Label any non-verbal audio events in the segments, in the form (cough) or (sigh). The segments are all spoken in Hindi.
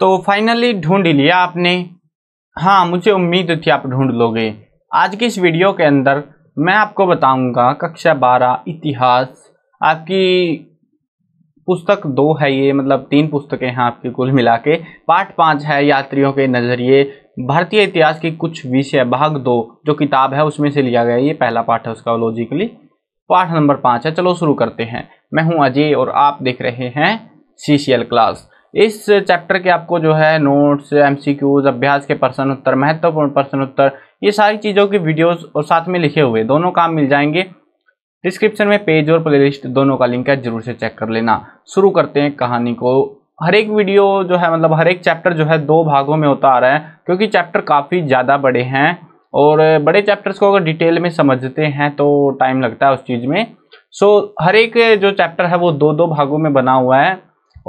तो फाइनली ढूंढ लिया आपने हाँ मुझे उम्मीद थी आप ढूंढ लोगे आज की इस वीडियो के अंदर मैं आपको बताऊंगा कक्षा बारह इतिहास आपकी पुस्तक दो है ये मतलब तीन पुस्तकें हैं आपकी कुल मिला के पाठ पाँच है यात्रियों के नज़रिए भारतीय इतिहास की कुछ विषय भाग दो जो किताब है उसमें से लिया गया ये पहला पाठ है उसका लॉजिकली पाठ नंबर पाँच है चलो शुरू करते हैं मैं हूँ अजय और आप देख रहे हैं सी क्लास इस चैप्टर के आपको जो है नोट्स एमसीक्यूज अभ्यास के प्रश्न उत्तर महत्वपूर्ण प्रश्न उत्तर ये सारी चीज़ों की वीडियोस और साथ में लिखे हुए दोनों काम मिल जाएंगे डिस्क्रिप्शन में पेज और प्लेलिस्ट दोनों का लिंक है जरूर से चेक कर लेना शुरू करते हैं कहानी को हर एक वीडियो जो है मतलब हर एक चैप्टर जो है दो भागों में होता आ रहा है क्योंकि चैप्टर काफ़ी ज़्यादा बड़े हैं और बड़े चैप्टर्स को अगर डिटेल में समझते हैं तो टाइम लगता है उस चीज़ में सो so, हर एक जो चैप्टर है वो दो दो भागों में बना हुआ है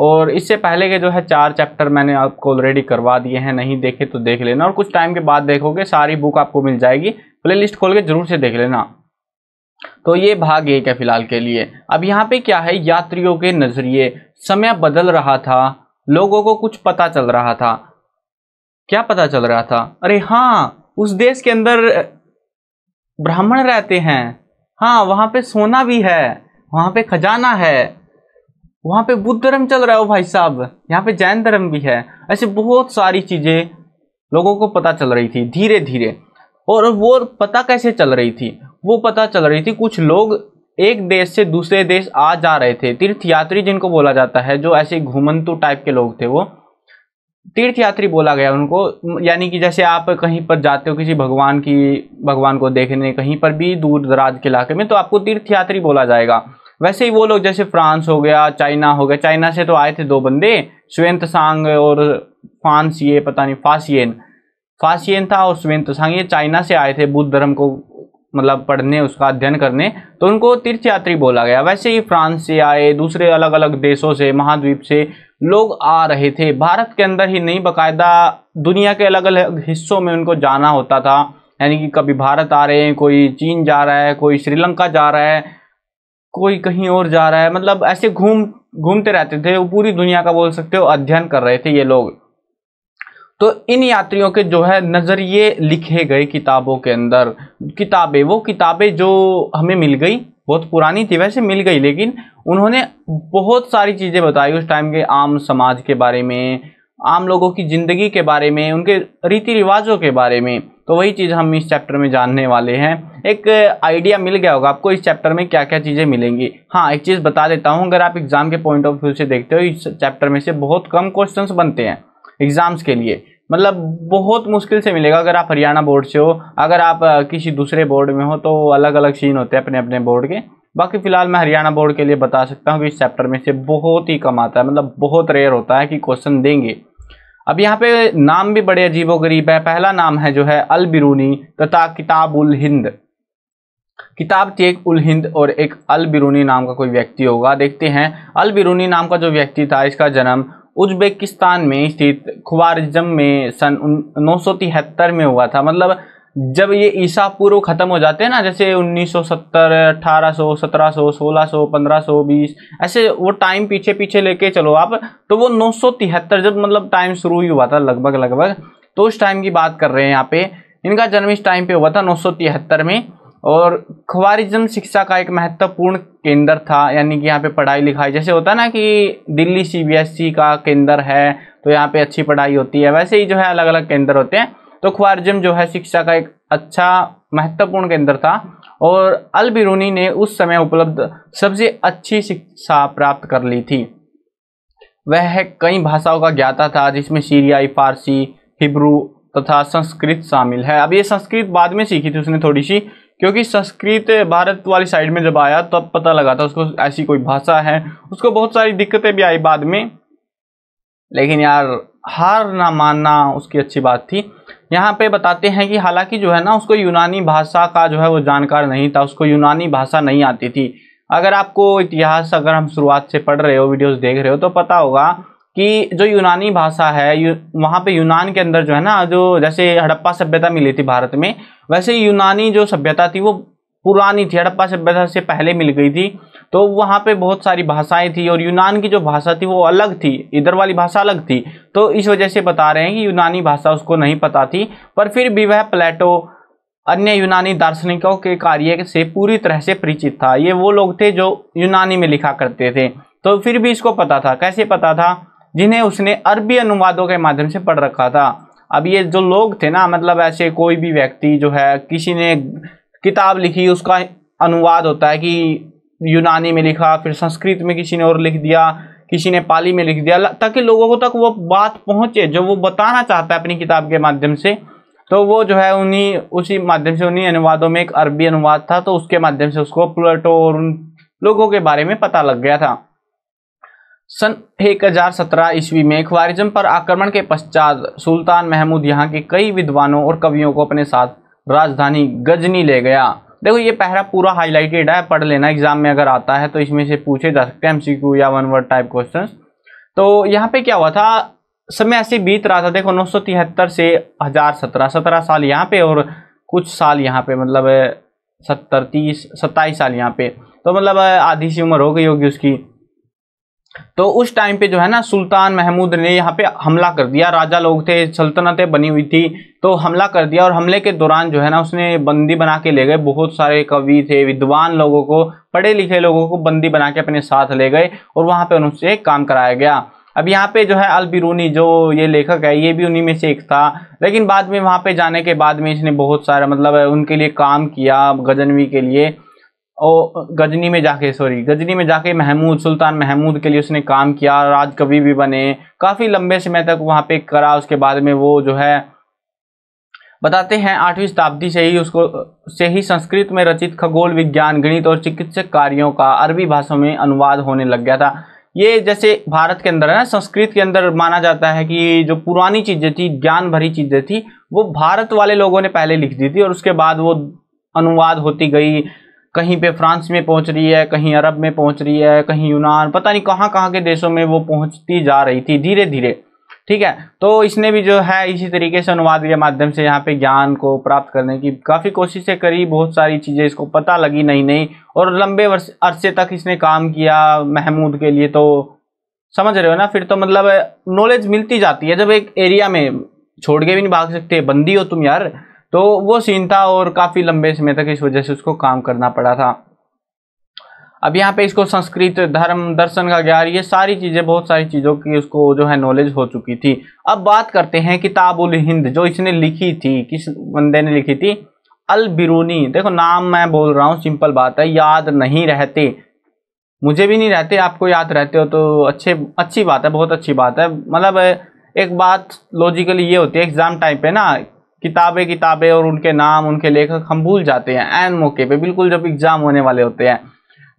और इससे पहले के जो है चार चैप्टर मैंने आपको ऑलरेडी करवा दिए हैं नहीं देखे तो देख लेना और कुछ टाइम के बाद देखोगे सारी बुक आपको मिल जाएगी प्लेलिस्ट खोल के जरूर से देख लेना तो ये भाग एक है फिलहाल के लिए अब यहाँ पे क्या है यात्रियों के नज़रिए समय बदल रहा था लोगों को कुछ पता चल रहा था क्या पता चल रहा था अरे हाँ उस देश के अंदर ब्राह्मण रहते हैं हाँ वहाँ पे सोना भी है वहाँ पे खजाना है वहाँ पे बुद्ध धर्म चल रहा है भाई साहब यहाँ पे जैन धर्म भी है ऐसे बहुत सारी चीज़ें लोगों को पता चल रही थी धीरे धीरे और वो पता कैसे चल रही थी वो पता चल रही थी कुछ लोग एक देश से दूसरे देश आ जा रहे थे तीर्थयात्री जिनको बोला जाता है जो ऐसे घुमंतु टाइप के लोग थे वो तीर्थयात्री बोला गया उनको यानी कि जैसे आप कहीं पर जाते हो किसी भगवान की भगवान को देखने कहीं पर भी दूर दराज के इलाके में तो आपको तीर्थयात्री बोला जाएगा वैसे ही वो लोग जैसे फ्रांस हो गया चाइना हो गया चाइना से तो आए थे दो बंदे स्वेंत सांग और फांस ये पता नहीं फासियन फासियन था और स्वेंत सांग ये चाइना से आए थे बुद्ध धर्म को मतलब पढ़ने उसका अध्ययन करने तो उनको तीर्थयात्री बोला गया वैसे ही फ्रांस से आए दूसरे अलग अलग देशों से महाद्वीप से लोग आ रहे थे भारत के अंदर ही नहीं बाकायदा दुनिया के अलग अलग हिस्सों में उनको जाना होता था यानी कि कभी भारत आ रहे हैं कोई चीन जा रहा है कोई श्रीलंका जा रहा है कोई कहीं और जा रहा है मतलब ऐसे घूम घूमते रहते थे वो पूरी दुनिया का बोल सकते हो अध्ययन कर रहे थे ये लोग तो इन यात्रियों के जो है नज़रिए लिखे गए किताबों के अंदर किताबें वो किताबें जो हमें मिल गई बहुत पुरानी थी वैसे मिल गई लेकिन उन्होंने बहुत सारी चीज़ें बताई उस टाइम के आम समाज के बारे में आम लोगों की ज़िंदगी के बारे में उनके रीति रिवाजों के बारे में तो वही चीज़ हम इस चैप्टर में जानने वाले हैं एक आइडिया मिल गया होगा आपको इस चैप्टर में क्या क्या चीज़ें मिलेंगी हाँ एक चीज़ बता देता हूँ अगर आप एग्ज़ाम के पॉइंट ऑफ व्यू से देखते हो इस चैप्टर में से बहुत कम क्वेश्चन बनते हैं एग्ज़ाम्स के लिए मतलब बहुत मुश्किल से मिलेगा अगर आप हरियाणा बोर्ड से हो अगर आप किसी दूसरे बोर्ड में हो तो अलग अलग सीन होते हैं अपने अपने बोर्ड के बाकी फ़िलहाल मैं हरियाणा बोर्ड के लिए बता सकता हूँ कि इस चैप्टर में से बहुत ही कम आता है मतलब बहुत रेयर होता है कि क्वेश्चन देंगे अब यहाँ पे नाम भी बड़े अजीबो गरीब है पहला नाम है जो है अल बिरूनी तथा तो किताब उल हिंद किताब एक उल हिंद और एक अल बिरूनी नाम का कोई व्यक्ति होगा देखते हैं अल बिरूनी नाम का जो व्यक्ति था इसका जन्म उज्बेकिस्तान में स्थित खुवारजम में सन नौ में हुआ था मतलब जब ये ईसा पूर्व ख़त्म हो जाते हैं ना जैसे 1970 1800 1700 1600 1520 ऐसे वो टाइम पीछे पीछे लेके चलो आप तो वो नौ जब मतलब टाइम शुरू ही हुआ था लगभग लगभग तो उस टाइम की बात कर रहे हैं यहाँ पे इनका जन्म इस टाइम पे हुआ था नौ में और खवारिज्म शिक्षा का एक महत्वपूर्ण केंद्र था यानी कि यहाँ पे पढ़ाई लिखाई जैसे होता है ना कि दिल्ली सीबीएसई e का केंद्र है तो यहाँ पे अच्छी पढ़ाई होती है वैसे ही जो है अलग अलग केंद्र होते हैं तो ख्वारजम जो है शिक्षा का एक अच्छा महत्वपूर्ण केंद्र था और अल बिरूनी ने उस समय उपलब्ध सबसे अच्छी शिक्षा प्राप्त कर ली थी वह कई भाषाओं का ज्ञाता था जिसमें सीरियाई फारसी हिब्रू तथा संस्कृत शामिल है अब ये संस्कृत बाद में सीखी थी उसने थोड़ी सी क्योंकि संस्कृत भारत वाली साइड में जब आया तब तो पता लगा था उसको ऐसी कोई भाषा है उसको बहुत सारी दिक्कतें भी आई बाद में लेकिन यार हार ना मानना उसकी अच्छी बात थी यहाँ पे बताते हैं कि हालांकि जो है ना उसको यूनानी भाषा का जो है वो जानकार नहीं था उसको यूनानी भाषा नहीं आती थी अगर आपको इतिहास अगर हम शुरुआत से पढ़ रहे हो वीडियोस देख रहे हो तो पता होगा कि जो यूनानी भाषा है यू, वहाँ पे यूनान के अंदर जो है ना जो जैसे हड़प्पा सभ्यता मिली थी भारत में वैसे यूनानी जो सभ्यता थी वो पुरानी थी हड़प्पा सभ्यता से पहले मिल गई थी तो वहाँ पे बहुत सारी भाषाएं थी और यूनान की जो भाषा थी वो अलग थी इधर वाली भाषा अलग थी तो इस वजह से बता रहे हैं कि यूनानी भाषा उसको नहीं पता थी पर फिर भी वह प्लेटो अन्य यूनानी दार्शनिकों के कार्य से पूरी तरह से परिचित था ये वो लोग थे जो यूनानी में लिखा करते थे तो फिर भी इसको पता था कैसे पता था जिन्हें उसने अरबी अनुवादों के माध्यम से पढ़ रखा था अब ये जो लोग थे ना मतलब ऐसे कोई भी व्यक्ति जो है किसी ने किताब लिखी उसका अनुवाद होता है कि यूनानी में लिखा फिर संस्कृत में किसी ने और लिख दिया किसी ने पाली में लिख दिया ताकि लोगों तक वो बात पहुंचे जो वो बताना चाहता है अपनी किताब के माध्यम से तो वो जो है उन्हीं उसी माध्यम से उन्हीं अनुवादों में एक अरबी अनुवाद था तो उसके माध्यम से उसको प्लेटो और उन लोगों के बारे में पता लग गया था सन 1017 ईस्वी में ख्वारिजम पर आक्रमण के पश्चात सुल्तान महमूद यहाँ के कई विद्वानों और कवियों को अपने साथ राजधानी गजनी ले गया देखो ये पहला पूरा हाईलाइटेड है पढ़ लेना एग्जाम में अगर आता है तो इसमें से पूछे जा सकते हैं क्यू या वन वर्ड टाइप क्वेश्चन तो यहाँ पे क्या हुआ था समय ऐसे बीत रहा था देखो नौ से हजार सत्रह सत्रह साल यहाँ पे और कुछ साल यहाँ पे मतलब सत्तर तीस सत्ताईस साल यहाँ पे तो मतलब आधी सी उम्र हो गई होगी उसकी तो उस टाइम पे जो है ना सुल्तान महमूद ने यहाँ पे हमला कर दिया राजा लोग थे सल्तनतें बनी हुई थी तो हमला कर दिया और हमले के दौरान जो है ना उसने बंदी बना के ले गए बहुत सारे कवि थे विद्वान लोगों को पढ़े लिखे लोगों को बंदी बना के अपने साथ ले गए और वहाँ पे उनसे काम कराया गया अब यहाँ पे जो है अल बिरूनी जो ये लेखक है ये भी उन्हीं में से एक था लेकिन बाद में वहाँ पे जाने के बाद में इसने बहुत सारा मतलब उनके लिए काम किया गजनवी के लिए और गजनी में जाके सॉरी गजनी में जाके महमूद सुल्तान महमूद के लिए उसने काम किया राज कवि भी बने काफ़ी लंबे समय तक वहाँ पे करा उसके बाद में वो जो है बताते हैं आठवीं शताब्दी से ही उसको से ही संस्कृत में रचित खगोल विज्ञान गणित और चिकित्सक कार्यों का अरबी भाषा में अनुवाद होने लग गया था ये जैसे भारत के अंदर है ना संस्कृत के अंदर माना जाता है कि जो पुरानी चीज़ें थी ज्ञान भरी चीज़ें थी वो भारत वाले लोगों ने पहले लिख दी थी और उसके बाद वो अनुवाद होती गई कहीं पे फ्रांस में पहुंच रही है कहीं अरब में पहुंच रही है कहीं यूनान पता नहीं कहाँ कहाँ के देशों में वो पहुंचती जा रही थी धीरे धीरे ठीक है तो इसने भी जो है इसी तरीके से अनुवाद के माध्यम से यहाँ पे ज्ञान को प्राप्त करने की काफ़ी कोशिशें करी बहुत सारी चीज़ें इसको पता लगी नहीं नहीं और लंबे वर्ष अरसे तक इसने काम किया महमूद के लिए तो समझ रहे हो ना फिर तो मतलब नॉलेज मिलती जाती है जब एक एरिया में छोड़ के भी नहीं भाग सकते बंदी हो तुम यार तो वो सीन था और काफ़ी लंबे समय तक इस वजह से उसको काम करना पड़ा था अब यहाँ पे इसको संस्कृत धर्म दर्शन का ज्ञान ये सारी चीज़ें बहुत सारी चीज़ों की उसको जो है नॉलेज हो चुकी थी अब बात करते हैं किताबुल हिंद जो इसने लिखी थी किस बंदे ने लिखी थी अल बिरूनी देखो नाम मैं बोल रहा हूँ सिंपल बात है याद नहीं रहते मुझे भी नहीं रहते आपको याद रहते हो तो अच्छे अच्छी बात है बहुत अच्छी बात है मतलब एक बात लॉजिकली ये होती है एग्ज़ाम टाइम पे ना किताबें किताबें और उनके नाम उनके लेखक हम भूल जाते हैं एन मौके पे बिल्कुल जब एग्ज़ाम होने वाले होते हैं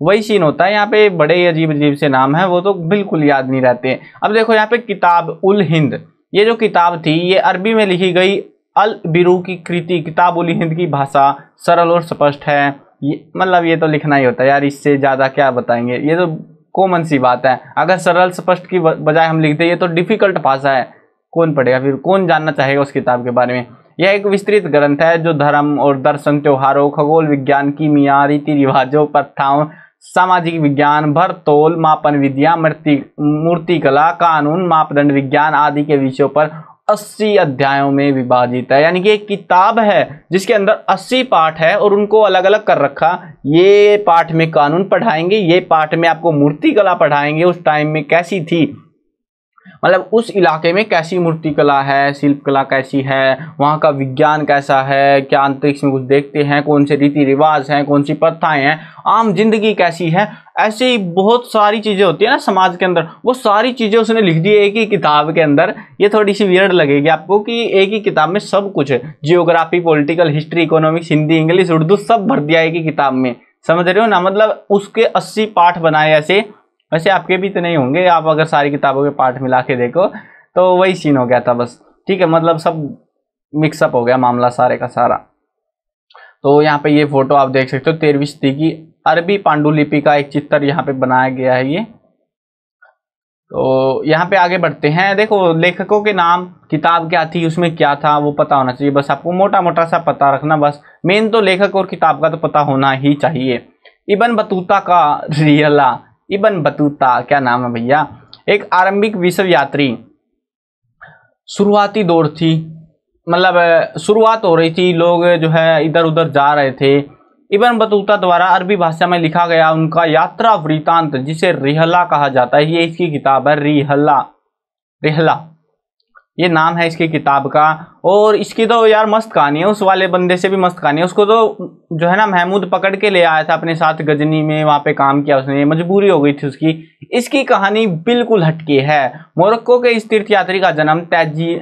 वही सीन होता है यहाँ पे बड़े अजीब अजीब से नाम हैं वो तो बिल्कुल याद नहीं रहते अब देखो यहाँ पे किताब उल हिंद ये जो किताब थी ये अरबी में लिखी गई अल बिरू की कृति किताब उल हिंद की भाषा सरल और स्पष्ट है ये मतलब ये तो लिखना ही होता है यार इससे ज़्यादा क्या बताएंगे ये तो कॉमन सी बात है अगर सरल स्पष्ट की बजाय हम लिखते ये तो डिफ़िकल्ट भाषा है कौन पढ़ेगा फिर कौन जानना चाहेगा उस किताब के बारे में यह एक विस्तृत ग्रंथ है जो धर्म और दर्शन त्योहारों खगोल विज्ञान की मियाँ रीति रिवाजों प्रथाओं सामाजिक विज्ञान भरतोल मापन विद्या मूर्ति मूर्तिकला कानून मापदंड विज्ञान आदि के विषयों पर 80 अध्यायों में विभाजित है यानी कि एक किताब है जिसके अंदर 80 पाठ है और उनको अलग अलग कर रखा ये पाठ में कानून पढ़ाएंगे ये पाठ में आपको मूर्तिकला पढ़ाएंगे उस टाइम में कैसी थी मतलब उस इलाके में कैसी मूर्तिकला है शिल्पकला कैसी है वहाँ का विज्ञान कैसा है क्या अंतरिक्ष में कुछ देखते हैं कौन से रीति रिवाज हैं कौन सी प्रथाएं हैं आम जिंदगी कैसी है ऐसी बहुत सारी चीज़ें होती है ना समाज के अंदर वो सारी चीज़ें उसने लिख दी एक ही किताब के अंदर ये थोड़ी सी वियर्ड लगेगी आपको कि एक ही किताब में सब कुछ geography political history economics Hindi English Urdu सब भर दिया एक ही किताब में समझ रहे हो ना मतलब उसके अस्सी पाठ बनाए ऐसे वैसे आपके भी तो नहीं होंगे आप अगर सारी किताबों के पार्ट मिला के देखो तो वही सीन हो गया था बस ठीक है मतलब सब मिक्सअप हो गया मामला सारे का सारा तो यहाँ पे ये फोटो आप देख सकते हो तेरहवीं सदी की अरबी पांडुलिपि का एक चित्र यहाँ पे बनाया गया है ये तो यहाँ पे आगे बढ़ते हैं देखो लेखकों के नाम किताब क्या थी उसमें क्या था वो पता होना चाहिए बस आपको मोटा मोटा सा पता रखना बस मेन तो लेखक और किताब का तो पता होना ही चाहिए इबन बतूता का रियला इबन बतूता क्या नाम है भैया एक आरंभिक विश्व यात्री शुरुआती दौर थी मतलब शुरुआत हो रही थी लोग जो है इधर उधर जा रहे थे इबन बतूता द्वारा अरबी भाषा में लिखा गया उनका यात्रा वृतांत जिसे रिहला कहा जाता है ये इसकी किताब है रिहला रिहला ये नाम है इसकी किताब का और इसकी तो यार मस्त कहानी है उस वाले बंदे से भी मस्त कहानी है उसको तो जो है ना महमूद पकड़ के ले आया था अपने साथ गजनी में वहाँ पे काम किया उसने मजबूरी हो गई थी उसकी इसकी कहानी बिल्कुल हटके है मोरक्को के इस तीर्थयात्री का जन्म तैजी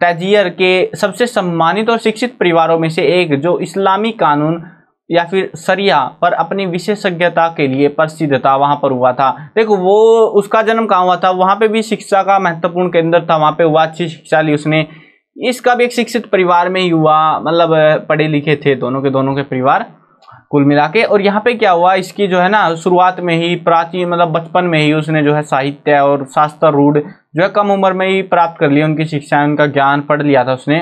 तैजियर के सबसे सम्मानित और शिक्षित परिवारों में से एक जो इस्लामी कानून या फिर सरिया पर अपनी विशेषज्ञता के लिए प्रसिद्ध था वहाँ पर हुआ था देखो वो उसका जन्म कहाँ हुआ था वहाँ पे भी शिक्षा का महत्वपूर्ण केंद्र था वहाँ पे हुआ अच्छी शिक्षा ली उसने इसका भी एक शिक्षित परिवार में ही हुआ मतलब पढ़े लिखे थे दोनों के दोनों के परिवार कुल मिला के और यहाँ पे क्या हुआ इसकी जो है ना शुरुआत में ही प्राचीन मतलब बचपन में ही उसने जो है साहित्य और शास्त्र रूढ़ जो है कम उम्र में ही प्राप्त कर लिया उनकी शिक्षा उनका ज्ञान पढ़ लिया था उसने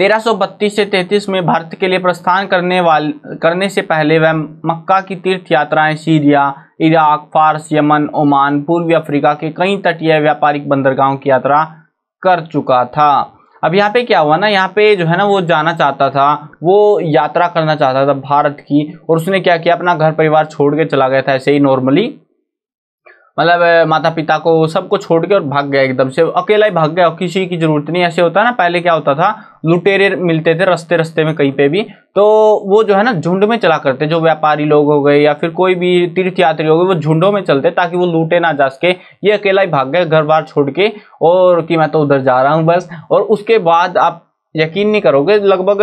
1332 से 33 में भारत के लिए प्रस्थान करने वाले करने से पहले वह मक्का की तीर्थ यात्राएं सीरिया इराक फारस यमन ओमान पूर्वी अफ्रीका के कई तटीय व्यापारिक बंदरगाहों की यात्रा कर चुका था अब यहाँ पे क्या हुआ ना यहाँ पे जो है ना वो जाना चाहता था वो यात्रा करना चाहता था भारत की और उसने क्या किया अपना घर परिवार छोड़ के चला गया था ऐसे ही नॉर्मली मतलब माता पिता को सबको छोड़ के और भाग गया एकदम से अकेला ही भाग गया किसी की ज़रूरत नहीं ऐसे होता है ना पहले क्या होता था लुटेरे मिलते थे रस्ते रस्ते में कहीं पे भी तो वो जो है ना झुंड में चला करते जो व्यापारी लोग हो गए या फिर कोई भी तीर्थयात्री हो गए वो झुंडों में चलते ताकि वो लूटे ना जा सके ये अकेला ही भाग गए घर बार छोड़ के और कि मैं तो उधर जा रहा हूँ बस और उसके बाद आप यकीन नहीं करोगे लगभग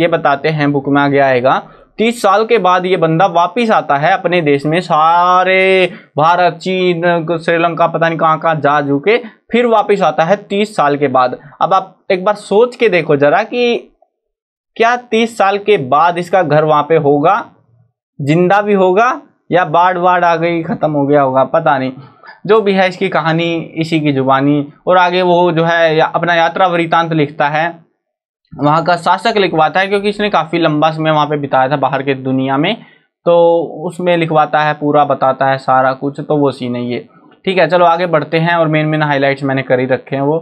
ये बताते हैं बुक में आगे आएगा तीस साल के बाद ये बंदा वापिस आता है अपने देश में सारे भारत चीन श्रीलंका पता नहीं कहाँ कहाँ जा झुके फिर वापिस आता है तीस साल के बाद अब आप एक बार सोच के देखो जरा कि क्या तीस साल के बाद इसका घर वहाँ पे होगा जिंदा भी होगा या बाढ़ बाढ़ आ गई ख़त्म हो गया होगा पता नहीं जो भी है इसकी कहानी इसी की जुबानी और आगे वो जो है या, अपना यात्रा वृतांत लिखता है वहाँ का शासक लिखवाता है क्योंकि इसने काफ़ी लंबा समय वहाँ पे बिताया था बाहर के दुनिया में तो उसमें लिखवाता है पूरा बताता है सारा कुछ तो वो सीन है ये ठीक है चलो आगे बढ़ते हैं और मेन मेन हाईलाइट्स मैंने कर ही रखे हैं वो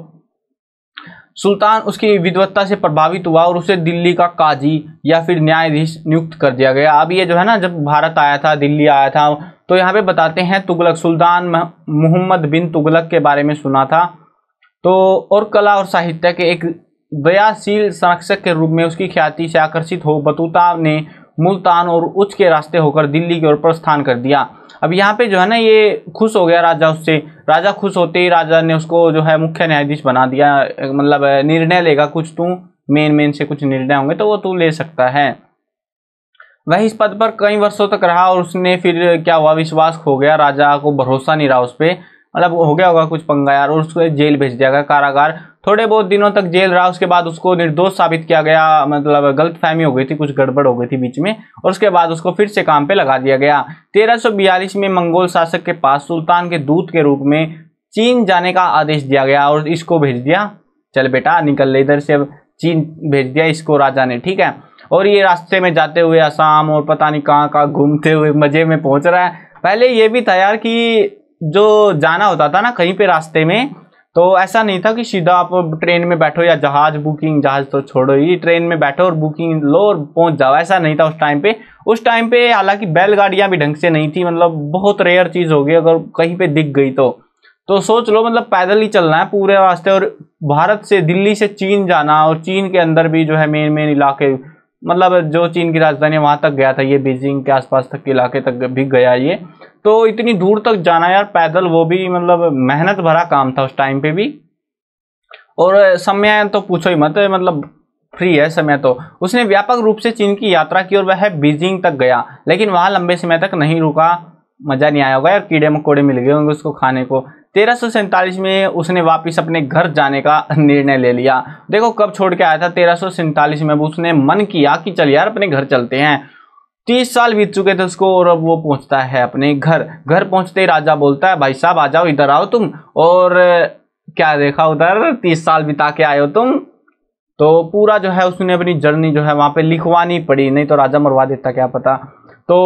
सुल्तान उसकी विद्वत्ता से प्रभावित हुआ और उसे दिल्ली का काजी या फिर न्यायाधीश नियुक्त कर दिया गया अब ये जो है ना जब भारत आया था दिल्ली आया था तो यहाँ पे बताते हैं तुगलक सुल्तान मोहम्मद बिन तुगलक के बारे में सुना था तो और कला और साहित्य के एक दयाशील संरक्षक के रूप में उसकी ख्याति से आकर्षित हो बतूता ने मुल्तान और उच्च के रास्ते होकर दिल्ली की ओर प्रस्थान कर दिया अब यहाँ पे जो है ना ये खुश हो गया राजा उससे राजा खुश होते ही राजा ने उसको जो है मुख्य न्यायाधीश बना दिया मतलब निर्णय लेगा कुछ तू मेन मेन से कुछ निर्णय होंगे तो वो तू ले सकता है वह इस पद पर कई वर्षों तक रहा और उसने फिर क्या हुआ विश्वास खो गया राजा को भरोसा नहीं रहा उस पर मतलब हो गया होगा कुछ पंगा यार और उसको जेल भेज दिया गया कारागार थोड़े बहुत दिनों तक जेल रहा उसके बाद उसको निर्दोष साबित किया गया मतलब गलत फहमी हो गई थी कुछ गड़बड़ हो गई थी बीच में और उसके बाद उसको फिर से काम पे लगा दिया गया 1342 में मंगोल शासक के पास सुल्तान के दूत के रूप में चीन जाने का आदेश दिया गया और इसको भेज दिया चल बेटा निकल ले इधर से अब चीन भेज दिया इसको राजा ने ठीक है और ये रास्ते में जाते हुए आसाम और पता नहीं कहाँ कहाँ घूमते हुए मज़े में पहुँच रहा है पहले ये भी था यार कि जो जाना होता था ना कहीं पे रास्ते में तो ऐसा नहीं था कि सीधा आप ट्रेन में बैठो या जहाज बुकिंग जहाज तो छोड़ो ही ट्रेन में बैठो और बुकिंग लो और पहुंच जाओ ऐसा नहीं था उस टाइम पे उस टाइम पे हालांकि बैलगाड़ियां भी ढंग से नहीं थी मतलब बहुत रेयर चीज़ होगी अगर कहीं पे दिख गई तो तो सोच लो मतलब पैदल ही चलना है पूरे रास्ते और भारत से दिल्ली से चीन जाना और चीन के अंदर भी जो है मेन मेन इलाके मतलब जो चीन की राजधानी वहाँ तक गया था ये बीजिंग के आसपास तक के इलाके तक भी गया ये तो इतनी दूर तक जाना यार पैदल वो भी मतलब मेहनत भरा काम था उस टाइम पे भी और समय तो पूछो ही मत मतलब फ्री है समय तो उसने व्यापक रूप से चीन की यात्रा की और वह बीजिंग तक गया लेकिन वहाँ लंबे समय तक नहीं रुका मज़ा नहीं आया होगा यार कीड़े मकोड़े मिल गए होंगे उसको खाने को तेरह में उसने वापस अपने घर जाने का निर्णय ले लिया देखो कब छोड़ के आया था तेरह में उसने मन किया कि चल यार अपने घर चलते हैं तीस साल बीत चुके थे उसको और अब वो पहुंचता है अपने घर घर पहुंचते ही राजा बोलता है भाई साहब आ जाओ इधर आओ तुम और क्या देखा उधर तीस साल बिता के आए हो तुम तो पूरा जो है उसने अपनी जर्नी जो है वहाँ पे लिखवानी पड़ी नहीं तो राजा मरवा देता क्या पता तो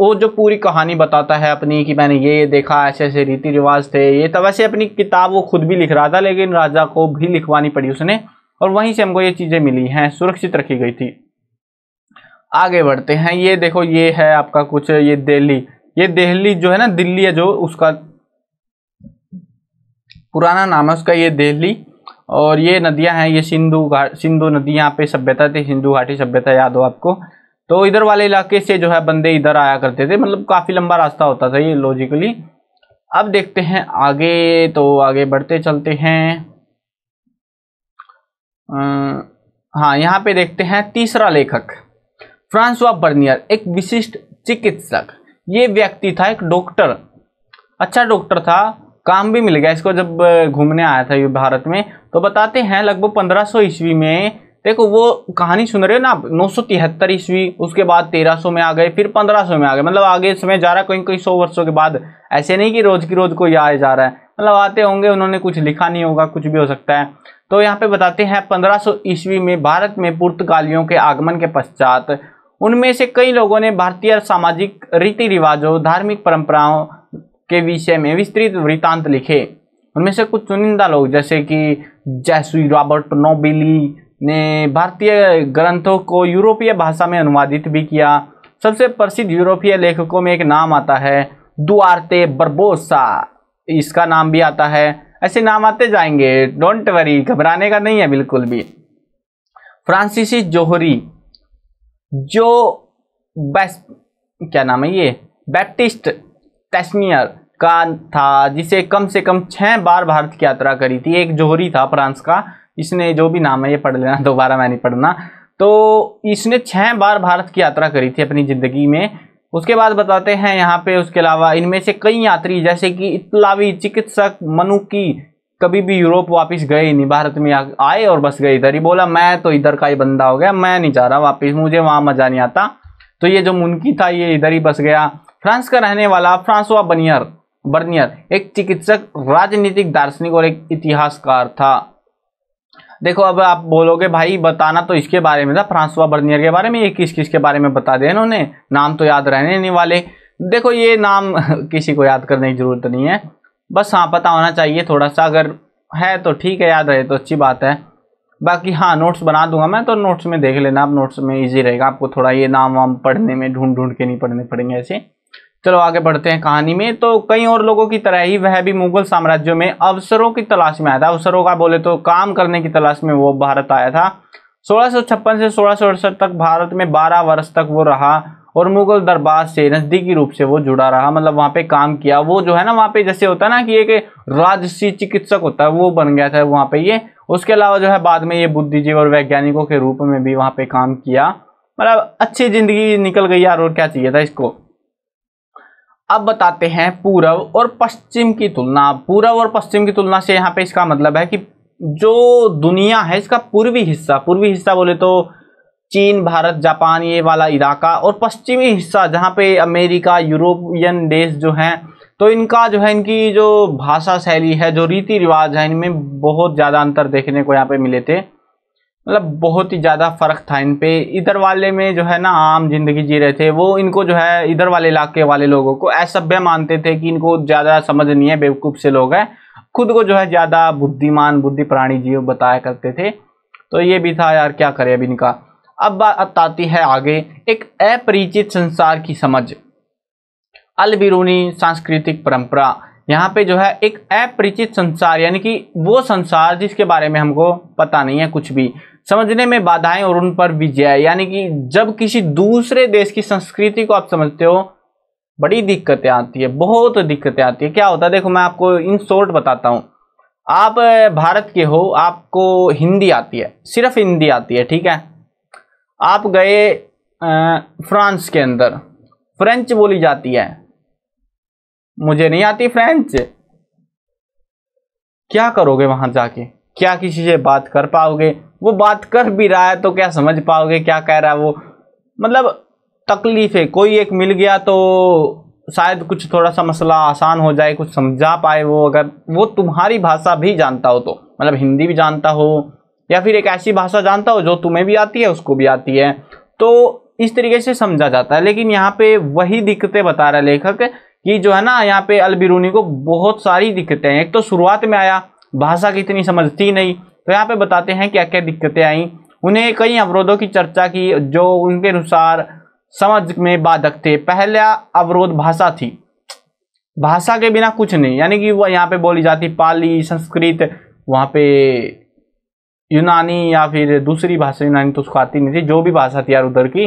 वो जो पूरी कहानी बताता है अपनी कि मैंने ये ये देखा ऐसे ऐसे रीति रिवाज थे ये तो वैसे अपनी किताब वो खुद भी लिख रहा था लेकिन राजा को भी लिखवानी पड़ी उसने और वहीं से हमको ये चीज़ें मिली हैं सुरक्षित रखी गई थी आगे बढ़ते हैं ये देखो ये है आपका कुछ ये दिल्ली ये दिल्ली जो है ना दिल्ली है जो उसका पुराना नाम है उसका ये दिल्ली और ये नदियां हैं ये सिंधु घाट सिंधु नदी यहाँ पे सभ्यता थी सिंधु घाटी सभ्यता याद हो आपको तो इधर वाले इलाके से जो है बंदे इधर आया करते थे मतलब काफ़ी लंबा रास्ता होता था ये लॉजिकली अब देखते हैं आगे तो आगे बढ़ते चलते हैं आ, अं, हाँ यहाँ पे देखते हैं तीसरा लेखक फ्रांसवा बर्नियर एक विशिष्ट चिकित्सक ये व्यक्ति था एक डॉक्टर अच्छा डॉक्टर था काम भी मिल गया इसको जब घूमने आया था ये भारत में तो बताते हैं लगभग 1500 ईस्वी में देखो वो कहानी सुन रहे हो ना नौ सौ तिहत्तर ईस्वी उसके बाद 1300 में आ गए फिर 1500 में आ गए मतलब आगे समय जा रहा है कहीं कहीं सौ वर्षों के बाद ऐसे नहीं कि रोज की रोज कोई आए जा रहा है मतलब आते होंगे उन्होंने कुछ लिखा नहीं होगा कुछ भी हो सकता है तो यहाँ पे बताते हैं 1500 ईस्वी में भारत में पुर्तगालियों के आगमन के पश्चात उनमें से कई लोगों ने भारतीय सामाजिक रीति रिवाजों धार्मिक परंपराओं के विषय में विस्तृत वृत्तांत लिखे उनमें से कुछ चुनिंदा लोग जैसे कि जैसुई रॉबर्ट नोबिली ने भारतीय ग्रंथों को यूरोपीय भाषा में अनुवादित भी किया सबसे प्रसिद्ध यूरोपीय लेखकों में एक नाम आता है दुआरते बर्बोसा इसका नाम भी आता है ऐसे नाम आते जाएंगे डोंट वरी घबराने का नहीं है बिल्कुल भी फ्रांसीसी जोहरी जो बैस क्या नाम है ये बैप्टिस्ट टेस्मियर का था जिसे कम से कम छः बार भारत की यात्रा करी थी एक जोहरी था फ्रांस का इसने जो भी नाम है ये पढ़ लेना दोबारा मैं नहीं पढ़ना तो इसने छः बार भारत की यात्रा करी थी अपनी ज़िंदगी में उसके बाद बताते हैं यहाँ पे उसके अलावा इनमें से कई यात्री जैसे कि इतलावी चिकित्सक मनुकी कभी भी यूरोप वापस गए ही नहीं भारत में आए और बस गए इधर ही बोला मैं तो इधर का ही बंदा हो गया मैं नहीं जा रहा वापस मुझे वहाँ मज़ा नहीं आता तो ये जो मुनकी था ये इधर ही बस गया फ्रांस का रहने वाला फ्रांसवा बनियर बर्नियर एक चिकित्सक राजनीतिक दार्शनिक और एक इतिहासकार था देखो अब आप बोलोगे भाई बताना तो इसके बारे में था फ्रांसवा बर्नियर के बारे में ये किस किस के बारे में बता दें इन्होंने नाम तो याद रहने नहीं वाले देखो ये नाम (laughs) किसी को याद करने की ज़रूरत नहीं है बस हाँ पता होना चाहिए थोड़ा सा अगर है तो ठीक है याद रहे तो अच्छी बात है बाकी हाँ नोट्स बना दूंगा मैं तो नोट्स में देख लेना आप नोट्स में इजी रहेगा आपको थोड़ा ये नाम वाम पढ़ने में ढूंढ ढूंढ के नहीं पढ़ने पड़ेंगे ऐसे चलो आगे बढ़ते हैं कहानी में तो कई और लोगों की तरह ही वह भी मुगल साम्राज्यों में अवसरों की तलाश में आया था अवसरों का बोले तो काम करने की तलाश में वो भारत आया था सोलह से सोलह तक भारत में बारह वर्ष तक वो रहा और मुगल दरबार से नज़दीकी रूप से वो जुड़ा रहा मतलब वहाँ पे काम किया वो जो है ना वहाँ पे जैसे होता है ना कि एक राजसी चिकित्सक होता है वो बन गया था वहाँ पे ये उसके अलावा जो है बाद में ये बुद्धिजीव और वैज्ञानिकों के रूप में भी वहाँ पे काम किया मतलब अच्छी ज़िंदगी निकल गई यार और क्या चाहिए था इसको अब बताते हैं पूर्व और पश्चिम की तुलना पूर्व और पश्चिम की तुलना से यहाँ पे इसका मतलब है कि जो दुनिया है इसका पूर्वी हिस्सा पूर्वी हिस्सा बोले तो चीन भारत जापान ये वाला इलाका और पश्चिमी हिस्सा जहाँ पे अमेरिका यूरोपियन देश जो हैं तो इनका जो है इनकी जो भाषा शैली है जो रीति रिवाज है इनमें बहुत ज़्यादा अंतर देखने को यहाँ पे मिले थे मतलब बहुत ही ज़्यादा फ़र्क था इन पे इधर वाले में जो है ना आम जिंदगी जी रहे थे वो इनको जो है इधर वाले इलाके वाले लोगों को असभ्य मानते थे कि इनको ज़्यादा समझ नहीं है बेवकूफ़ से लोग हैं खुद को जो है ज़्यादा बुद्धिमान बुद्धि प्राणी जीव बताया करते थे तो ये भी था यार क्या करें अब इनका अब बात आती है आगे एक अपरिचित संसार की समझ अलबिरूनी सांस्कृतिक परंपरा यहाँ पे जो है एक अपरिचित संसार यानी कि वो संसार जिसके बारे में हमको पता नहीं है कुछ भी समझने में बाधाएं और उन पर विजय यानी कि जब किसी दूसरे देश की संस्कृति को आप समझते हो बड़ी दिक्कतें आती है बहुत दिक्कतें आती है क्या होता है देखो मैं आपको इन शॉर्ट बताता हूँ आप भारत के हो आपको हिंदी आती है सिर्फ हिंदी आती है ठीक है आप गए फ्रांस के अंदर फ्रेंच बोली जाती है मुझे नहीं आती फ्रेंच क्या करोगे वहां जाके क्या किसी से बात कर पाओगे वो बात कर भी रहा है तो क्या समझ पाओगे क्या कह रहा है वो मतलब तकलीफ है कोई एक मिल गया तो शायद कुछ थोड़ा सा मसला आसान हो जाए कुछ समझा पाए वो अगर वो तुम्हारी भाषा भी जानता हो तो मतलब हिंदी भी जानता हो या फिर एक ऐसी भाषा जानता हो जो तुम्हें भी आती है उसको भी आती है तो इस तरीके से समझा जाता है लेकिन यहाँ पे वही दिक्कतें बता रहा लेखक कि जो है ना यहाँ पे अलबिरूनी को बहुत सारी दिक्कतें हैं एक तो शुरुआत में आया भाषा की इतनी समझती नहीं तो यहाँ पे बताते हैं क्या क्या दिक्कतें आई उन्हें कई अवरोधों की चर्चा की जो उनके अनुसार समझ में बाधक थे पहला अवरोध भाषा थी भाषा के बिना कुछ नहीं यानी कि वह यहाँ पे बोली जाती पाली संस्कृत वहाँ पे यूनानी या फिर दूसरी भाषा यूनानी तो उसको आती नहीं थी जो भी भाषा थी यार उधर की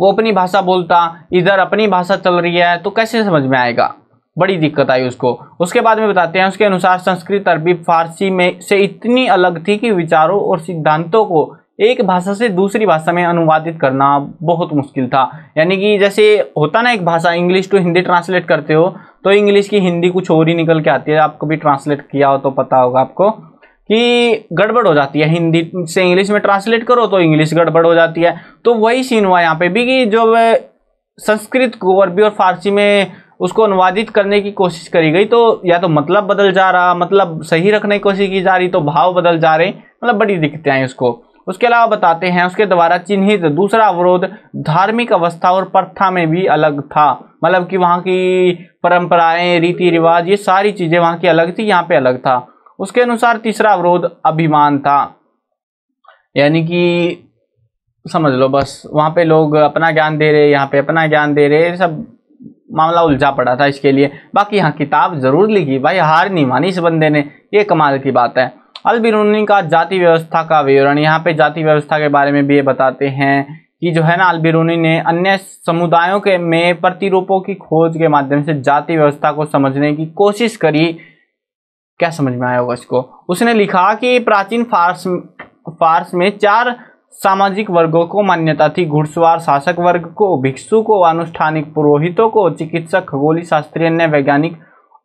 वो अपनी भाषा बोलता इधर अपनी भाषा चल रही है तो कैसे समझ में आएगा बड़ी दिक्कत आई उसको उसके बाद में बताते हैं उसके अनुसार संस्कृत अरबी फारसी में से इतनी अलग थी कि विचारों और सिद्धांतों को एक भाषा से दूसरी भाषा में अनुवादित करना बहुत मुश्किल था यानी कि जैसे होता ना एक भाषा इंग्लिश टू हिंदी ट्रांसलेट करते हो तो इंग्लिश की हिंदी कुछ और ही निकल के आती है आप कभी ट्रांसलेट किया हो तो पता होगा आपको कि गड़बड़ हो जाती है हिंदी से इंग्लिश में ट्रांसलेट करो तो इंग्लिश गड़बड़ हो जाती है तो वही सीन हुआ यहाँ पे भी कि जो संस्कृत को अरबी और फारसी में उसको अनुवादित करने की कोशिश करी गई तो या तो मतलब बदल जा रहा मतलब सही रखने की कोशिश की जा रही तो भाव बदल जा रहे मतलब बड़ी दिक्कतें आई उसको उसके अलावा बताते हैं उसके द्वारा चिन्हित दूसरा अवरोध धार्मिक अवस्था और प्रथा में भी अलग था मतलब कि वहाँ की परंपराएं रीति रिवाज ये सारी चीज़ें वहाँ की अलग थी यहाँ पे अलग था उसके अनुसार तीसरा अवरोध अभिमान था यानी कि समझ लो बस वहाँ पे लोग अपना ज्ञान दे रहे यहाँ पे अपना ज्ञान दे रहे सब मामला उलझा पड़ा था इसके लिए बाकी यहाँ किताब ज़रूर लिखी भाई हार नहीं मानी इस बंदे ने ये कमाल की बात है अलबिरूनी का जाति व्यवस्था का विवरण यहाँ पे जाति व्यवस्था के बारे में भी ये बताते हैं कि जो है ना अलबिरूनी ने अन्य समुदायों के में प्रतिरूपों की खोज के माध्यम से जाति व्यवस्था को समझने की कोशिश करी क्या समझ में आया होगा इसको उसने लिखा कि प्राचीन फारस फारस में चार सामाजिक वर्गों को मान्यता थी घुड़सवार शासक वर्ग को भिक्षु को अनुष्ठानिक पुरोहितों को चिकित्सक खगोली शास्त्रीय अन्य वैज्ञानिक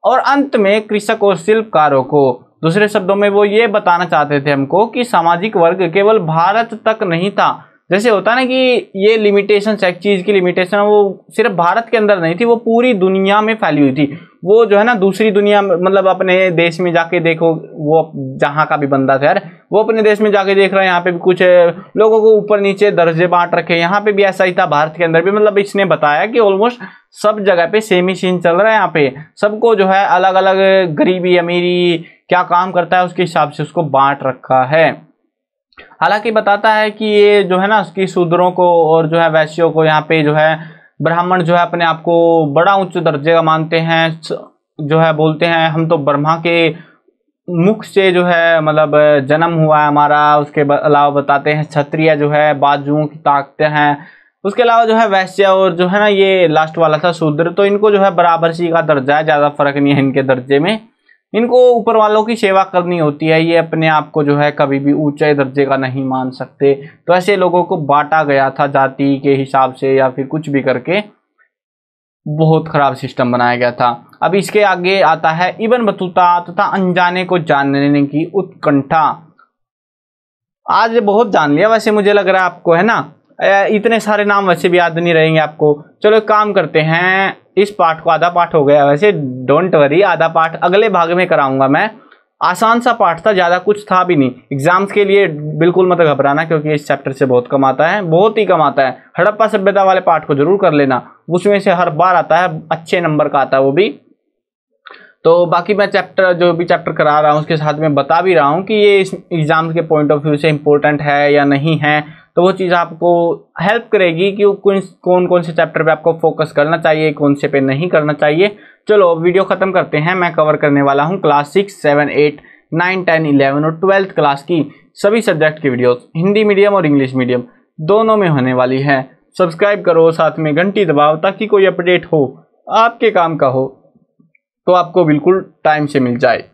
और अंत में कृषक और शिल्पकारों को दूसरे शब्दों में वो ये बताना चाहते थे हमको कि सामाजिक वर्ग केवल भारत तक नहीं था जैसे होता ना कि ये लिमिटेशन एक चीज़ की लिमिटेशन वो सिर्फ भारत के अंदर नहीं थी वो पूरी दुनिया में फैली हुई थी वो जो है ना दूसरी दुनिया मतलब अपने देश में जाके देखो वो जहाँ का भी बंदा था यार वो अपने देश में जाके देख रहा है यहाँ पे भी कुछ लोगों को ऊपर नीचे दर्जे बांट रखे यहाँ पे भी ऐसा ही था भारत के अंदर भी मतलब इसने बताया कि ऑलमोस्ट सब जगह पे सेम ही सीन चल रहा है यहाँ पे सबको जो है अलग अलग गरीबी अमीरी क्या काम करता है उसके हिसाब से उसको बांट रखा है हालांकि बताता है कि ये जो है ना कि शूद्रों को और जो है वैश्यों को यहाँ पे जो है ब्राह्मण जो है अपने आप को बड़ा उच्च दर्जे का मानते हैं जो है बोलते हैं हम तो ब्रह्मा के मुख से जो है मतलब जन्म हुआ है हमारा उसके अलावा बताते हैं क्षत्रिय जो है बाजुओं की ताकते हैं उसके अलावा जो है वैश्य और जो है ना ये लास्ट वाला था शूद्र तो इनको जो है बराबर सी का दर्जा है ज़्यादा फर्क नहीं है इनके दर्जे में इनको ऊपर वालों की सेवा करनी होती है ये अपने आप को जो है कभी भी ऊंचे दर्जे का नहीं मान सकते तो ऐसे लोगों को बांटा गया था जाति के हिसाब से या फिर कुछ भी करके बहुत ख़राब सिस्टम बनाया गया था अब इसके आगे आता है इबन बतूता तथा अनजाने को जानने की उत्कंठा आज बहुत जान लिया वैसे मुझे लग रहा है आपको है ना इतने सारे नाम वैसे भी याद नहीं रहेंगे आपको चलो काम करते हैं इस पार्ट को आधा पार्ट हो गया वैसे डोंट वरी आधा पार्ट अगले भाग में कराऊंगा मैं आसान सा पार्ट था ज़्यादा कुछ था भी नहीं एग्जाम्स के लिए बिल्कुल मत घबराना क्योंकि इस चैप्टर से बहुत कम आता है बहुत ही कम आता है हड़प्पा सभ्यता वाले पार्ट को जरूर कर लेना उसमें से हर बार आता है अच्छे नंबर का आता है वो भी तो बाकी मैं चैप्टर जो भी चैप्टर करा रहा हूँ उसके साथ में बता भी रहा हूँ कि ये इस एग्ज़ाम के पॉइंट ऑफ व्यू से इम्पोर्टेंट है या नहीं है तो वो चीज़ आपको हेल्प करेगी कि कौन कौन से चैप्टर पे आपको फोकस करना चाहिए कौन से पे नहीं करना चाहिए चलो वीडियो ख़त्म करते हैं मैं कवर करने वाला हूँ class six seven eight nine ten eleven और ट्वेल्थ क्लास की सभी सब्जेक्ट की वीडियोज़ हिंदी मीडियम और इंग्लिश मीडियम दोनों में होने वाली है सब्सक्राइब करो साथ में घंटी दबाओ ताकि कोई अपडेट हो आपके काम का हो तो आपको बिल्कुल टाइम से मिल जाए